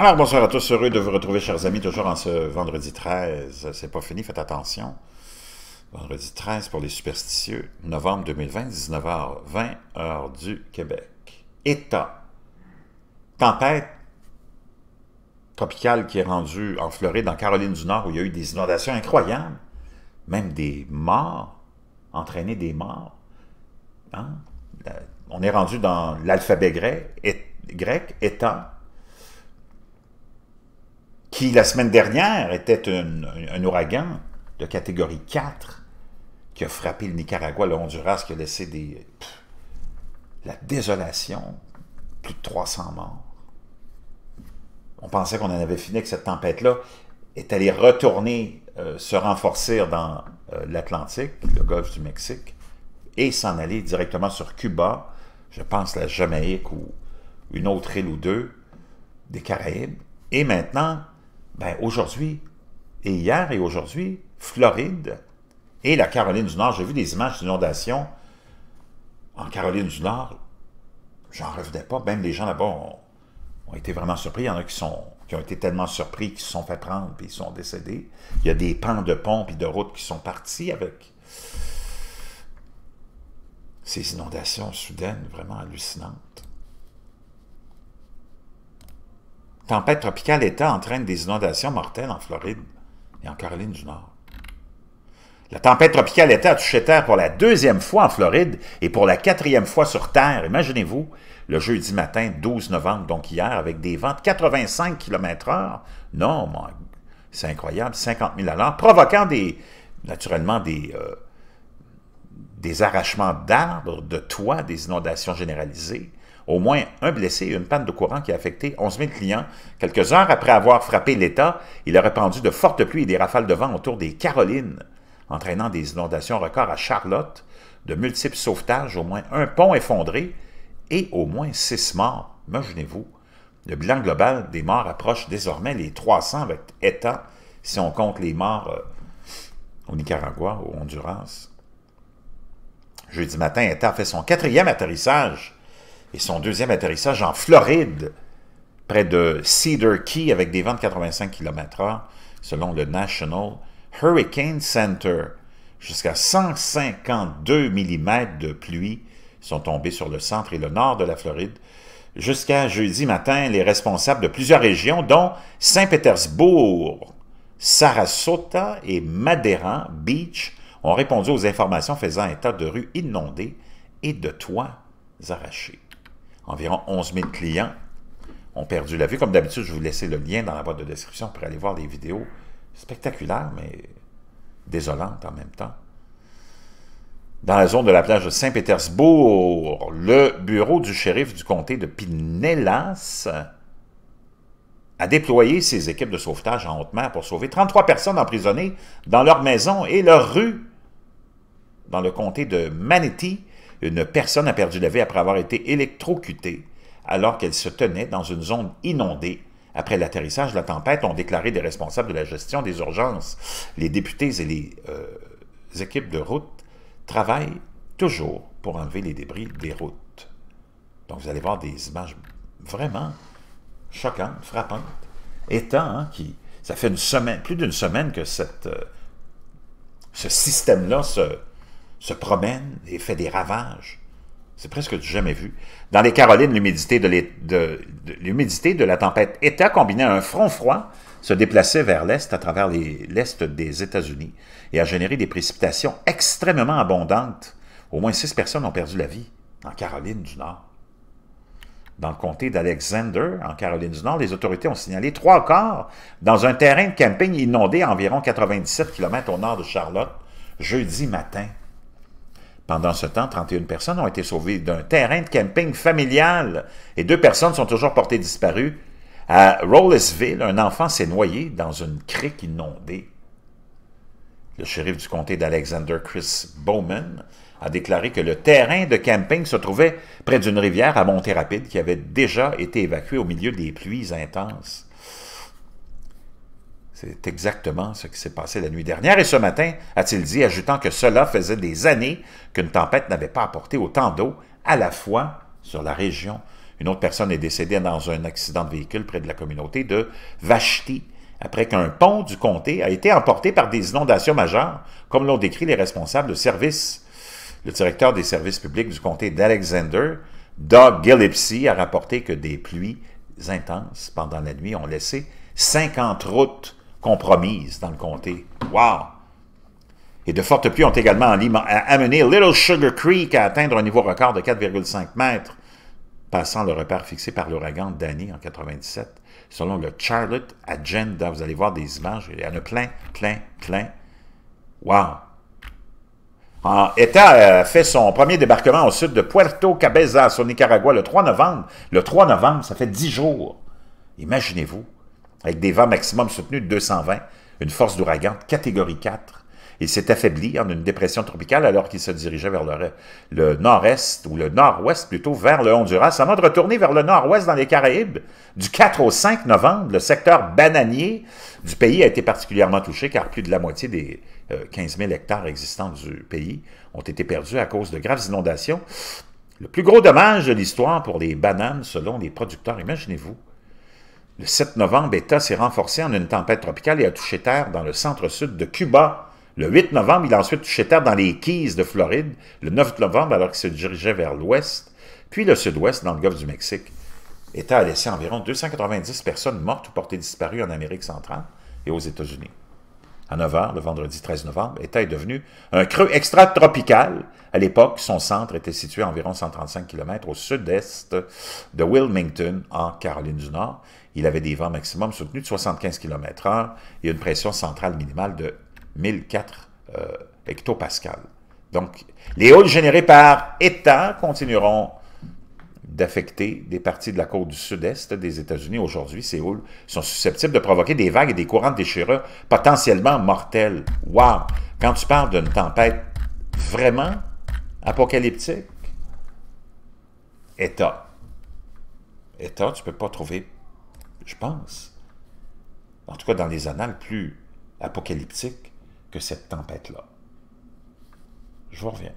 Alors, bonsoir à tous, heureux de vous retrouver, chers amis, toujours en ce vendredi 13. C'est pas fini, faites attention. Vendredi 13 pour les superstitieux, novembre 2020, 19h20, heure du Québec. État. Tempête tropicale qui est rendue en Floride, en Caroline du Nord, où il y a eu des inondations incroyables, même des morts, entraîner des morts. Hein? Euh, on est rendu dans l'alphabet grec, État qui la semaine dernière était un, ouragan de catégorie 4 qui a frappé le Nicaragua, le Honduras, qui a laissé des, la désolation, plus de 300 morts. On pensait qu'on en avait fini que cette tempête-là, est allée retourner, euh, se renforcer dans euh, l'Atlantique, le golfe du Mexique, et s'en aller directement sur Cuba, je pense la Jamaïque ou une autre île ou deux des Caraïbes, et maintenant ben aujourd'hui, et hier et aujourd'hui, Floride et la Caroline du Nord, j'ai vu des images d'inondations en Caroline du Nord, j'en revenais pas, même les gens là-bas ont, été vraiment surpris, il y en a qui, qui ont été tellement surpris qu'ils se sont fait prendre puis ils sont décédés. Il y a des pans de ponts et de routes qui sont partis avec ces inondations soudaines vraiment hallucinantes. tempête tropicale état entraîne des inondations mortelles en Floride et en Caroline du Nord. La tempête tropicale état a touché terre pour la deuxième fois en Floride et pour la quatrième fois sur Terre, imaginez-vous, le jeudi matin 12 novembre, donc hier, avec des vents de 85 km h Non, c'est incroyable, 50 000 à l'heure, provoquant des, naturellement des, euh, des arrachements d'arbres, de toits, des inondations généralisées, au moins un blessé et une panne de courant qui a affecté 11 000 clients. Quelques heures après avoir frappé l'État, il a répandu de fortes pluies et des rafales de vent autour des Carolines, entraînant des inondations records à Charlotte, de multiples sauvetages, au moins un pont effondré et au moins six morts. Imaginez-vous, le bilan global des morts approche désormais les 300 avec État, si on compte les morts euh, au Nicaragua, au Honduras. Jeudi matin, État fait son quatrième atterrissage et son deuxième atterrissage en Floride, près de Cedar Key, avec des vents de 85 km/h, selon le National Hurricane Center. Jusqu'à 152 mm de pluie sont tombés sur le centre et le nord de la Floride. Jusqu'à jeudi matin, les responsables de plusieurs régions, dont Saint-Pétersbourg, Sarasota et Madeira Beach, ont répondu aux informations faisant état de rues inondées et de toits arrachés environ 11 000 clients ont perdu la vue. Comme d'habitude, je vous laisser le lien dans la boîte de description pour aller voir des vidéos spectaculaires, mais désolantes en même temps. Dans la zone de la plage de Saint-Pétersbourg, le bureau du shérif du comté de Pinellas a déployé ses équipes de sauvetage en haute mer pour sauver 33 personnes emprisonnées dans leur maison et leur rue dans le comté de Manatee, une personne a perdu la vie après avoir été électrocutée alors qu'elle se tenait dans une zone inondée après l'atterrissage de la tempête, ont déclaré des responsables de la gestion des urgences. Les députés et les euh, équipes de route travaillent toujours pour enlever les débris des routes. Donc, vous allez voir des images vraiment choquantes, frappantes, étant hein, qui... Ça fait une semaine, plus d'une semaine que euh, ce système-là se se promène et fait des ravages. C'est presque du jamais vu. Dans les Carolines, l'humidité de, la tempête était combinée à un front froid se déplaçait vers l'est à travers l'est des États-Unis et a généré des précipitations extrêmement abondantes. Au moins six personnes ont perdu la vie en Caroline du Nord. Dans le comté d'Alexander, en Caroline du Nord, les autorités ont signalé trois corps dans un terrain de camping inondé à environ 97 km au nord de Charlotte, jeudi matin. Pendant ce temps, 31 personnes ont été sauvées d'un terrain de camping familial et deux personnes sont toujours portées disparues. À Rollisville, un enfant s'est noyé dans une crique inondée. Le shérif du comté d'Alexander, Chris Bowman, a déclaré que le terrain de camping se trouvait près d'une rivière à montée rapide qui avait déjà été évacuée au milieu des pluies intenses. C'est exactement ce qui s'est passé la nuit dernière et ce matin, a-t-il dit, ajoutant que cela faisait des années qu'une tempête n'avait pas apporté autant d'eau à la fois sur la région. Une autre personne est décédée dans un accident de véhicule près de la communauté de Vachety, après qu'un pont du comté a été emporté par des inondations majeures, comme l'ont décrit les responsables de services, Le directeur des services publics du comté d'Alexander, Doug Gillipsy, a rapporté que des pluies intenses pendant la nuit ont laissé 50 routes compromise dans le comté. Wow! Et de fortes pluies ont également amené Little Sugar Creek à atteindre un niveau record de 4,5 mètres, passant le repère fixé par l'ouragan Danny en 97, selon le Charlotte Agenda. Vous allez voir des images, il y en a plein, plein, plein. Wow! En État a euh, fait son premier débarquement au sud de Puerto Cabezas, au Nicaragua, le 3 novembre. Le 3 novembre, ça fait 10 jours. Imaginez-vous avec des vents maximum soutenus de 220, une force d'ouragan catégorie 4, Il s'est affaibli en une dépression tropicale alors qu'il se dirigeait vers le, nord-est, ou le nord-ouest plutôt, vers le Honduras, avant de retourner vers le nord-ouest dans les Caraïbes. Du 4 au 5 novembre, le secteur bananier du pays a été particulièrement touché car plus de la moitié des 15 euh, 000 hectares existants du pays ont été perdus à cause de graves inondations. Le plus gros dommage de l'histoire pour les bananes, selon les producteurs, imaginez-vous, le 7 novembre, l'État s'est renforcé en une tempête tropicale et a touché terre dans le centre-sud de Cuba. Le 8 novembre, il a ensuite touché terre dans les Keys de Floride. Le 9 novembre, alors qu'il se dirigeait vers l'ouest, puis le sud-ouest dans le golfe du Mexique. État a laissé environ 290 personnes mortes ou portées disparues en Amérique centrale et aux États-Unis à 9 h, le vendredi 13 novembre, était devenu un creux extratropical. À l'époque, son centre était situé à environ 135 km au sud-est de Wilmington, en Caroline du Nord. Il avait des vents maximums soutenus de 75 km h et une pression centrale minimale de 1004 euh, hectopascales. Donc, les hauts générées par état continueront d'affecter des parties de la côte du sud-est des États-Unis aujourd'hui, Séoul, sont susceptibles de provoquer des vagues et des courants de potentiellement mortels. Wow! Quand tu parles d'une tempête vraiment apocalyptique, État. État, tu ne peux pas trouver, je pense, en tout cas dans les annales plus apocalyptiques que cette tempête-là. Je vous reviens.